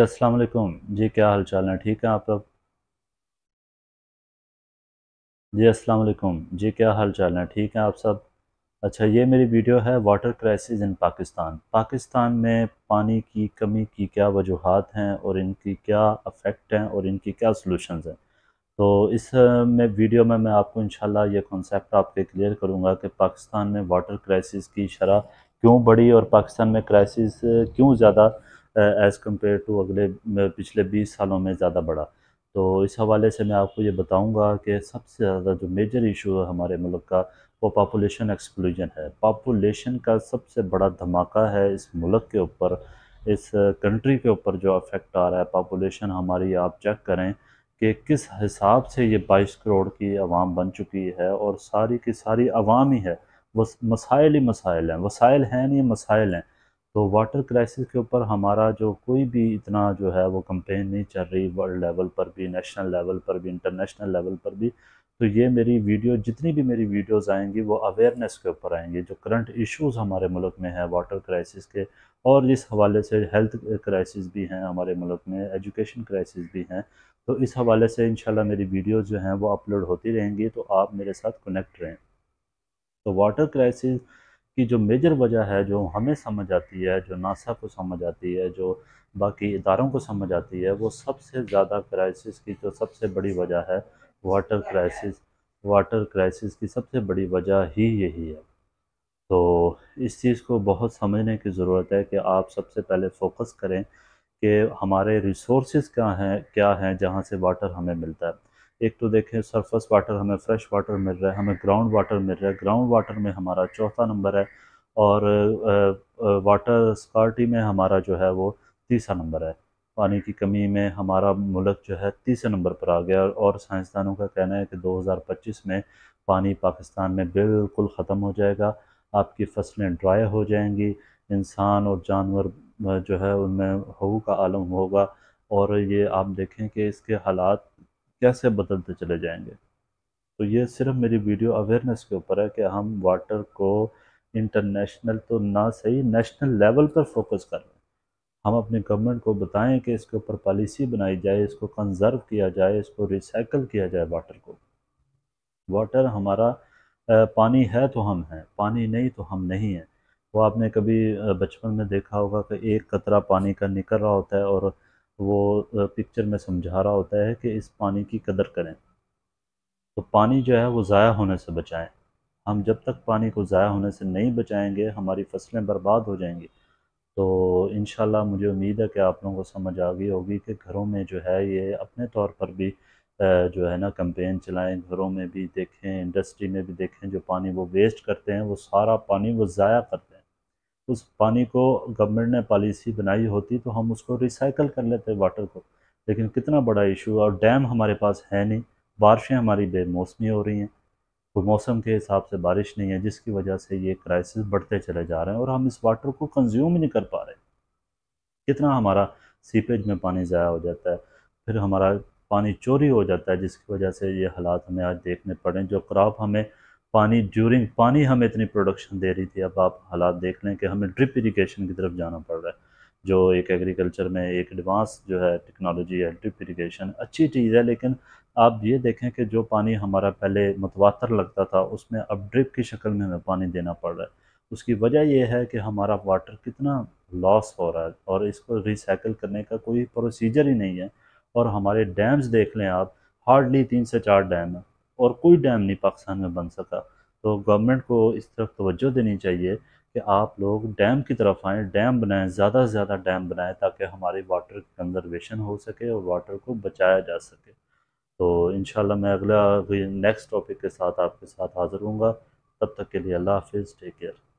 अस्सलाम वालेकुम जी क्या हाल चाल है ठीक है आप लोग जी अस्सलाम वालेकुम जी क्या हाल चाल है ठीक है आप सब अच्छा ये मेरी वीडियो है water crisis in Pakistan Pakistan में पानी की कमी की क्या वजूहत हैं और इनकी क्या अफेक्ट हैं और इनकी क्या सलूशंस हैं तो इस में वीडियो में मैं आपको इंशाल्लाह ये कॉन्सेप्ट आपके क्लियर करूँगा कि पाकिस्तान में वाटर क्राइसिस की शरह क्यों बढ़ी और पाकिस्तान में क्राइसिस क्यों ज़्यादा एज़ कम्पेयर टू अगले uh, पिछले 20 सालों में ज़्यादा बढ़ा तो इस हवाले से मैं आपको ये बताऊंगा कि सबसे ज़्यादा जो मेजर इशू है हमारे मुल्क का वो पापोलेशन एक्सप्लोजन है पापोलेशन का सबसे बड़ा धमाका है इस मुल्क के ऊपर इस कंट्री के ऊपर जो अफेक्ट आ रहा है पापोलेशन हमारी आप चेक करें कि किस हिसाब से ये बाईस करोड़ की आवाम बन चुकी है और सारी की सारी आवाम ही है मसाइल ही मसाइल हैं वसाइल हैं नहीं मसाइल हैं तो वाटर क्राइसिस के ऊपर हमारा जो कोई भी इतना जो है वो कंपेन नहीं चल रही वर्ल्ड लेवल पर भी नेशनल लेवल पर भी इंटरनेशनल लेवल पर भी तो ये मेरी वीडियो जितनी भी मेरी वीडियोस आएंगी वो अवेयरनेस के ऊपर आएंगी जो करंट इश्यूज हमारे मुल्क में है वाटर क्राइसिस के और इस हवाले से हेल्थ क्राइसिस भी हैं हमारे मुल्क में एजुकेशन क्राइसिस भी हैं तो इस हवाले से इंशाल्लाह मेरी वीडियोस जो हैं वो अपलोड होती रहेंगी तो आप मेरे साथ कनेक्ट रहें तो वाटर क्राइसिस की जो मेजर वजह है जो हमें समझ आती है जो नासा को समझ आती है जो बाकी इदारों को समझ आती है वो सबसे ज़्यादा क्राइसिस की जो सबसे बड़ी वजह है वाटर क्राइसिस वाटर क्राइसिस की सबसे बड़ी वजह ही यही है तो इस चीज़ को बहुत समझने की ज़रूरत है कि आप सबसे पहले फोकस करें कि हमारे रिसोर्सेज क्या हैं क्या हैं जहाँ से वाटर हमें मिलता है एक तो देखें सरफेस वाटर हमें फ्रेश वाटर मिल रहा है हमें ग्राउंड वाटर मिल रहा है ग्राउंड वाटर में हमारा चौथा नंबर है और वाटर स्कॉर्टी में हमारा जो है वो तीसरा नंबर है पानी की कमी में हमारा मुल्क जो है तीसरे नंबर पर आ गया और साइंसदानों का कहना है कि 2025 में पानी पाकिस्तान में बिल्कुल ख़त्म हो जाएगा आपकी फसलें ड्राई हो जाएंगी इंसान और जानवर जो है उनमें हू का आलम होगा और ये आप देखें कि इसके हालात कैसे बदलते चले जाएंगे तो ये सिर्फ मेरी वीडियो अवेयरनेस के ऊपर है कि हम वाटर को इंटरनेशनल तो ना सही नेशनल लेवल पर फोकस कर लें हम अपने गवर्नमेंट को बताएं कि इसके ऊपर पॉलिसी बनाई जाए इसको कंजर्व किया जाए इसको रिसाइकल किया जाए वाटर को वाटर हमारा पानी है तो हम हैं पानी नहीं तो हम नहीं हैं वो आपने कभी बचपन में देखा होगा कि एक कतरा पानी का निकल रहा होता है और तो वो पिक्चर में समझा रहा होता है कि इस पानी की कदर करें तो पानी जो है वो ज़ाया होने से बचाएं हम जब तक पानी को ज़ाया होने से नहीं बचाएंगे हमारी फसलें बर्बाद हो जाएंगी तो इन मुझे उम्मीद है कि आप लोगों को समझ आ गई होगी कि घरों में जो है ये अपने तौर पर भी जो है ना कंपेन चलाएं घरों में भी देखें इंडस्ट्री में भी देखें जो पानी वो वेस्ट करते हैं वो सारा पानी वो ज़ाया करते हैं उस पानी को गवर्नमेंट ने पॉलिसी बनाई होती तो हम उसको रिसाइकल कर लेते वाटर को लेकिन कितना बड़ा इशू और डैम हमारे पास है नहीं बारिशें हमारी बेमौसमी हो रही हैं कोई तो मौसम के हिसाब से बारिश नहीं है जिसकी वजह से ये क्राइसिस बढ़ते चले जा रहे हैं और हम इस वाटर को कंज्यूम ही नहीं कर पा रहे कितना हमारा सीपेज में पानी ज़ाया हो जाता है फिर हमारा पानी चोरी हो जाता है जिसकी वजह से ये हालात हमें आज देखने पड़े जो क्रॉप हमें पानी ड्यूरिंग पानी हमें इतनी प्रोडक्शन दे रही थी अब आप हालात देख लें कि हमें ड्रिप इरीगेशन की तरफ जाना पड़ रहा है जो एक एग्रीकल्चर में एक एडवांस जो है टेक्नोलॉजी है ड्रिप इरीगेशन अच्छी चीज़ है लेकिन आप ये देखें कि जो पानी हमारा पहले मतवातर लगता था उसमें अब ड्रिप की शक्ल में हमें पानी देना पड़ रहा है उसकी वजह यह है कि हमारा वाटर कितना लॉस हो रहा है और इसको रिसाइकल करने का कोई प्रोसीजर ही नहीं है और हमारे डैम्स देख लें आप हार्डली तीन से चार डैम है और कोई डैम नहीं पाकिस्तान में बन सका तो गवर्नमेंट को इस तरफ तोज्जो देनी चाहिए कि आप लोग डैम की तरफ आएँ डैम बनाएं ज़्यादा से ज़्यादा डैम बनाएं ताकि हमारे वाटर कंजर्वेशन हो सके और वाटर को बचाया जा सके तो इन मैं अगला नेक्स्ट टॉपिक के साथ आपके साथ हाज़िर हूँगा तब तक के लिए अल्लाह हाफिज़ टेक केयर